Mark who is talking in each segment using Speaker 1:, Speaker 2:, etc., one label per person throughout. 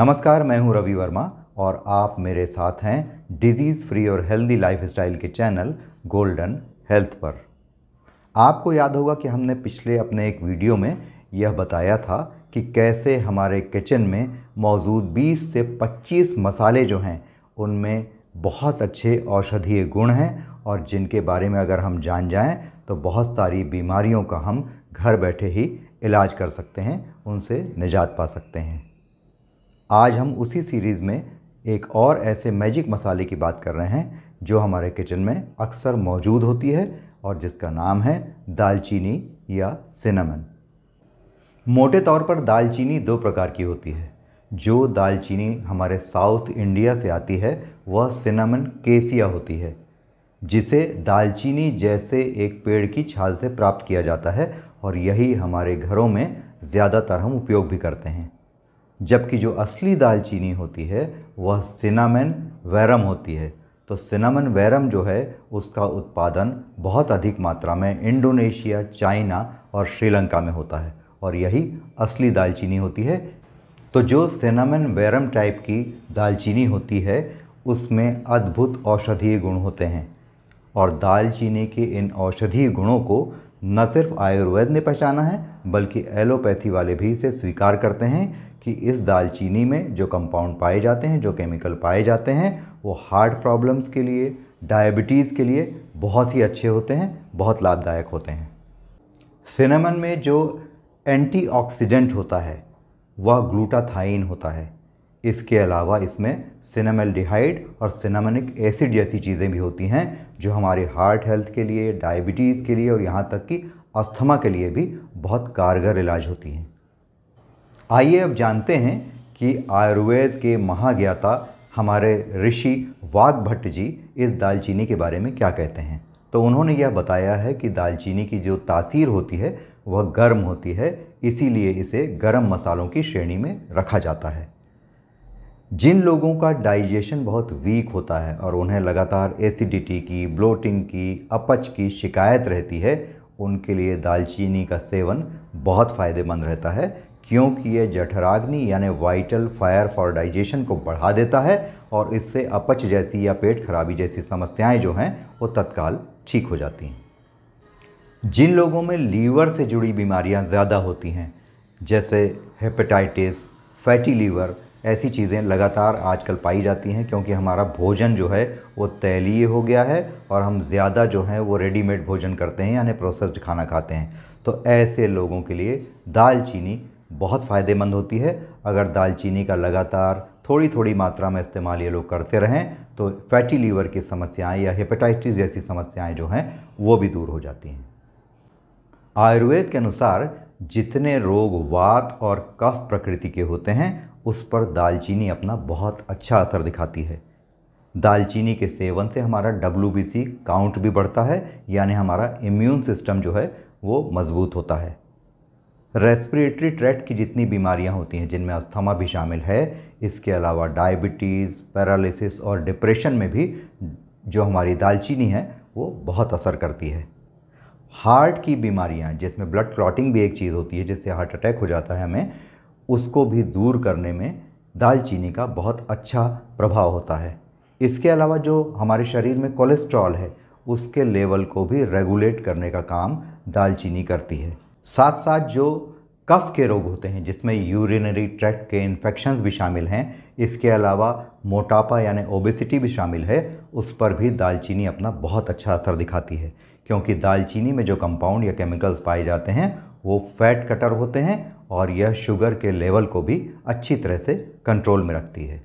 Speaker 1: नमस्कार मैं हूं रवि वर्मा और आप मेरे साथ हैं डिजीज़ फ्री और हेल्दी लाइफस्टाइल के चैनल गोल्डन हेल्थ पर आपको याद होगा कि हमने पिछले अपने एक वीडियो में यह बताया था कि कैसे हमारे किचन में मौजूद 20 से 25 मसाले जो हैं उनमें बहुत अच्छे औषधीय गुण हैं और जिनके बारे में अगर हम जान जाएं तो बहुत सारी बीमारियों का हम घर बैठे ही इलाज कर सकते हैं उनसे निजात पा सकते हैं आज हम उसी सीरीज़ में एक और ऐसे मैजिक मसाले की बात कर रहे हैं जो हमारे किचन में अक्सर मौजूद होती है और जिसका नाम है दालचीनी या सिनेमन मोटे तौर पर दालचीनी दो प्रकार की होती है जो दालचीनी हमारे साउथ इंडिया से आती है वह सिनेमन केसिया होती है जिसे दालचीनी जैसे एक पेड़ की छाल से प्राप्त किया जाता है और यही हमारे घरों में ज़्यादातर हम उपयोग भी करते हैं जबकि जो असली दालचीनी होती है वह सिनामन वैरम होती है तो सिनामन वैरम जो है उसका उत्पादन बहुत अधिक मात्रा में इंडोनेशिया चाइना और श्रीलंका में होता है और यही असली दालचीनी होती है तो जो सिनामन वैरम टाइप की दालचीनी होती है उसमें अद्भुत औषधीय गुण होते हैं और दालचीनी के इन औषधीय गुणों को न सिर्फ आयुर्वेद ने पहचाना है बल्कि एलोपैथी वाले भी इसे स्वीकार करते हैं कि इस दालचीनी में जो कंपाउंड पाए जाते हैं जो केमिकल पाए जाते हैं वो हार्ट प्रॉब्लम्स के लिए डायबिटीज़ के लिए बहुत ही अच्छे होते हैं बहुत लाभदायक होते हैं सिनेमन में जो एंटीऑक्सीडेंट होता है वह ग्लूटाथाइन होता है इसके अलावा इसमें सिनेमल्डिहाइड और सिनेमनिक एसिड जैसी चीज़ें भी होती हैं जो हमारे हार्ट हेल्थ के लिए डायबिटीज़ के लिए और यहाँ तक कि अस्थमा के लिए भी बहुत कारगर इलाज होती हैं आइए अब जानते हैं कि आयुर्वेद के महाज्ञाता हमारे ऋषि वाघभट्ट जी इस दालचीनी के बारे में क्या कहते हैं तो उन्होंने यह बताया है कि दालचीनी की जो तासीर होती है वह गर्म होती है इसीलिए इसे गर्म मसालों की श्रेणी में रखा जाता है जिन लोगों का डाइजेशन बहुत वीक होता है और उन्हें लगातार एसिडिटी की ब्लोटिंग की अपच की शिकायत रहती है उनके लिए दालचीनी का सेवन बहुत फ़ायदेमंद रहता है क्योंकि ये जठराग्नि यानी वाइटल फायर फॉर डाइजेशन को बढ़ा देता है और इससे अपच जैसी या पेट खराबी जैसी समस्याएं जो हैं वो तत्काल ठीक हो जाती हैं जिन लोगों में लीवर से जुड़ी बीमारियां ज़्यादा होती हैं जैसे हेपेटाइटिस फैटी लीवर ऐसी चीज़ें लगातार आजकल पाई जाती हैं क्योंकि हमारा भोजन जो है वो तैलीय हो गया है और हम ज़्यादा जो है वो रेडीमेड भोजन करते हैं यानी प्रोसेस्ड खाना खाते हैं तो ऐसे लोगों के लिए दालचीनी बहुत फ़ायदेमंद होती है अगर दालचीनी का लगातार थोड़ी थोड़ी मात्रा में इस्तेमाल ये लोग करते रहें तो फैटी लीवर की समस्याएं या हेपेटाइटिस जैसी समस्याएं जो हैं वो भी दूर हो जाती हैं आयुर्वेद के अनुसार जितने रोग वात और कफ प्रकृति के होते हैं उस पर दालचीनी अपना बहुत अच्छा असर दिखाती है दालचीनी के सेवन से हमारा डब्ल्यू काउंट भी बढ़ता है यानी हमारा इम्यून सिस्टम जो है वो मज़बूत होता है रेस्पिरेटरी ट्रैक्ट की जितनी बीमारियां होती हैं जिनमें अस्थमा भी शामिल है इसके अलावा डायबिटीज़ पैरालिसिस और डिप्रेशन में भी जो हमारी दालचीनी है वो बहुत असर करती है हार्ट की बीमारियां जिसमें ब्लड क्लॉटिंग भी एक चीज़ होती है जिससे हार्ट अटैक हो जाता है हमें उसको भी दूर करने में दालचीनी का बहुत अच्छा प्रभाव होता है इसके अलावा जो हमारे शरीर में कोलेस्ट्रॉल है उसके लेवल को भी रेगुलेट करने का काम दालचीनी करती है साथ साथ जो कफ के रोग होते हैं जिसमें यूरिनरी ट्रैक्ट के इन्फेक्शंस भी शामिल हैं इसके अलावा मोटापा यानी ओबेसिटी भी शामिल है उस पर भी दालचीनी अपना बहुत अच्छा असर दिखाती है क्योंकि दालचीनी में जो कंपाउंड या केमिकल्स पाए जाते हैं वो फैट कटर होते हैं और यह शुगर के लेवल को भी अच्छी तरह से कंट्रोल में रखती है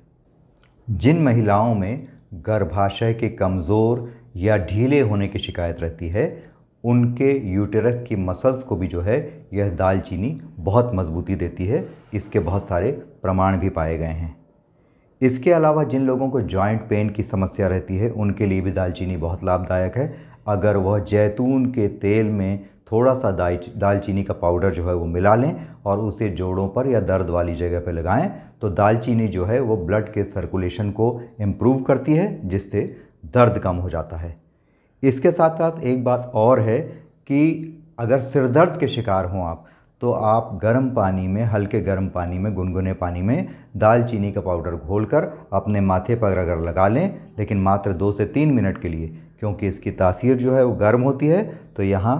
Speaker 1: जिन महिलाओं में गर्भाशय के कमज़ोर या ढीले होने की शिकायत रहती है उनके यूटेरस की मसल्स को भी जो है यह दालचीनी बहुत मजबूती देती है इसके बहुत सारे प्रमाण भी पाए गए हैं इसके अलावा जिन लोगों को जॉइंट पेन की समस्या रहती है उनके लिए भी दालचीनी बहुत लाभदायक है अगर वह जैतून के तेल में थोड़ा सा दालचीनी का पाउडर जो है वो मिला लें और उसे जोड़ों पर या दर्द वाली जगह पर लगाएं तो दालचीनी जो है वो ब्लड के सर्कुलेशन को इम्प्रूव करती है जिससे दर्द कम हो जाता है इसके साथ साथ एक बात और है कि अगर सिरदर्द के शिकार हों आप तो आप गर्म पानी में हल्के गर्म पानी में गुनगुने पानी में दालचीनी का पाउडर घोलकर अपने माथे पर अगर लगा लें लेकिन मात्र दो से तीन मिनट के लिए क्योंकि इसकी तासीर जो है वो गर्म होती है तो यहाँ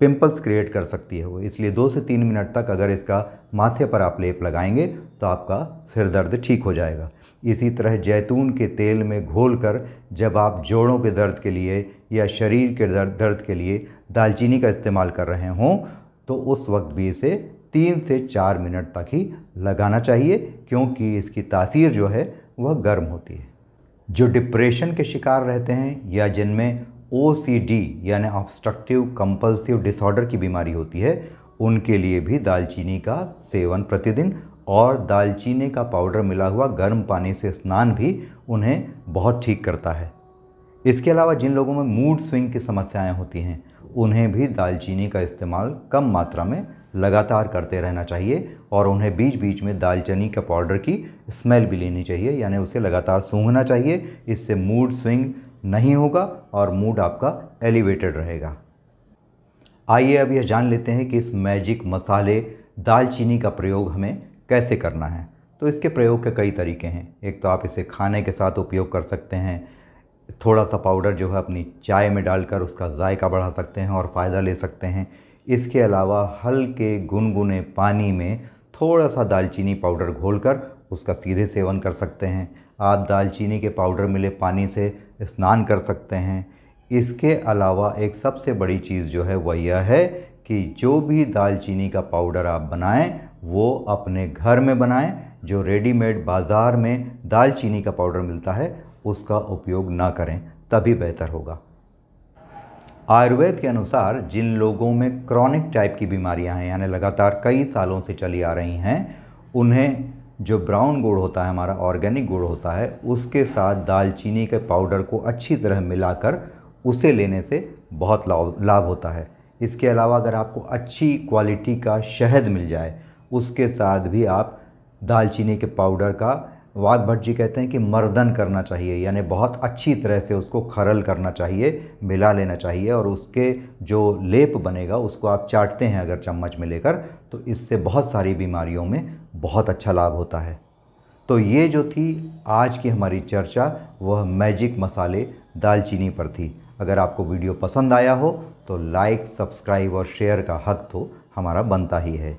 Speaker 1: पिंपल्स क्रिएट कर सकती है वो इसलिए दो से तीन मिनट तक अगर इसका माथे पर आप लेप लगाएंगे तो आपका सिर दर्द ठीक हो जाएगा इसी तरह जैतून के तेल में घोलकर जब आप जोड़ों के दर्द के लिए या शरीर के दर्द दर्द के लिए दालचीनी का इस्तेमाल कर रहे हों तो उस वक्त भी इसे तीन से चार मिनट तक ही लगाना चाहिए क्योंकि इसकी तासीर जो है वह गर्म होती है जो डिप्रेशन के शिकार रहते हैं या जिनमें ओ यानी ऑब्स्ट्रक्टिव कंपल्सिव डिसऑर्डर की बीमारी होती है उनके लिए भी दालचीनी का सेवन प्रतिदिन और दालचीनी का पाउडर मिला हुआ गर्म पानी से स्नान भी उन्हें बहुत ठीक करता है इसके अलावा जिन लोगों में मूड स्विंग की समस्याएं होती हैं उन्हें भी दालचीनी का इस्तेमाल कम मात्रा में लगातार करते रहना चाहिए और उन्हें बीच बीच में दालचीनी के पाउडर की स्मेल भी लेनी चाहिए यानी उसे लगातार सूंघना चाहिए इससे मूड स्विंग नहीं होगा और मूड आपका एलिवेटेड रहेगा आइए अब यह जान लेते हैं कि इस मैजिक मसाले दालचीनी का प्रयोग हमें कैसे करना है तो इसके प्रयोग के कई तरीके हैं एक तो आप इसे खाने के साथ उपयोग कर सकते हैं थोड़ा सा पाउडर जो है अपनी चाय में डालकर उसका जायका बढ़ा सकते हैं और फ़ायदा ले सकते हैं इसके अलावा हल्के गुनगुने पानी में थोड़ा सा दालचीनी पाउडर घोलकर उसका सीधे सेवन कर सकते हैं आप दालचीनी के पाउडर मिले पानी से स्नान कर सकते हैं इसके अलावा एक सबसे बड़ी चीज़ जो है वह यह है कि जो भी दालचीनी का पाउडर आप बनाएं वो अपने घर में बनाएं जो रेडीमेड बाज़ार में दालचीनी का पाउडर मिलता है उसका उपयोग ना करें तभी बेहतर होगा आयुर्वेद के अनुसार जिन लोगों में क्रॉनिक टाइप की बीमारियां हैं यानी लगातार कई सालों से चली आ रही हैं उन्हें जो ब्राउन गुड़ होता है हमारा ऑर्गेनिक गुड़ होता है उसके साथ दालचीनी के पाउडर को अच्छी तरह मिलाकर उसे लेने से बहुत लाभ लाभ होता है इसके अलावा अगर आपको अच्छी क्वालिटी का शहद मिल जाए उसके साथ भी आप दालचीनी के पाउडर का वाघ भट्ट जी कहते हैं कि मर्दन करना चाहिए यानी बहुत अच्छी तरह से उसको खरल करना चाहिए मिला लेना चाहिए और उसके जो लेप बनेगा उसको आप चाटते हैं अगर चम्मच में लेकर तो इससे बहुत सारी बीमारियों में बहुत अच्छा लाभ होता है तो ये जो थी आज की हमारी चर्चा वह मैजिक मसाले दालचीनी पर थी अगर आपको वीडियो पसंद आया हो तो लाइक सब्सक्राइब और शेयर का हक तो हमारा बनता ही है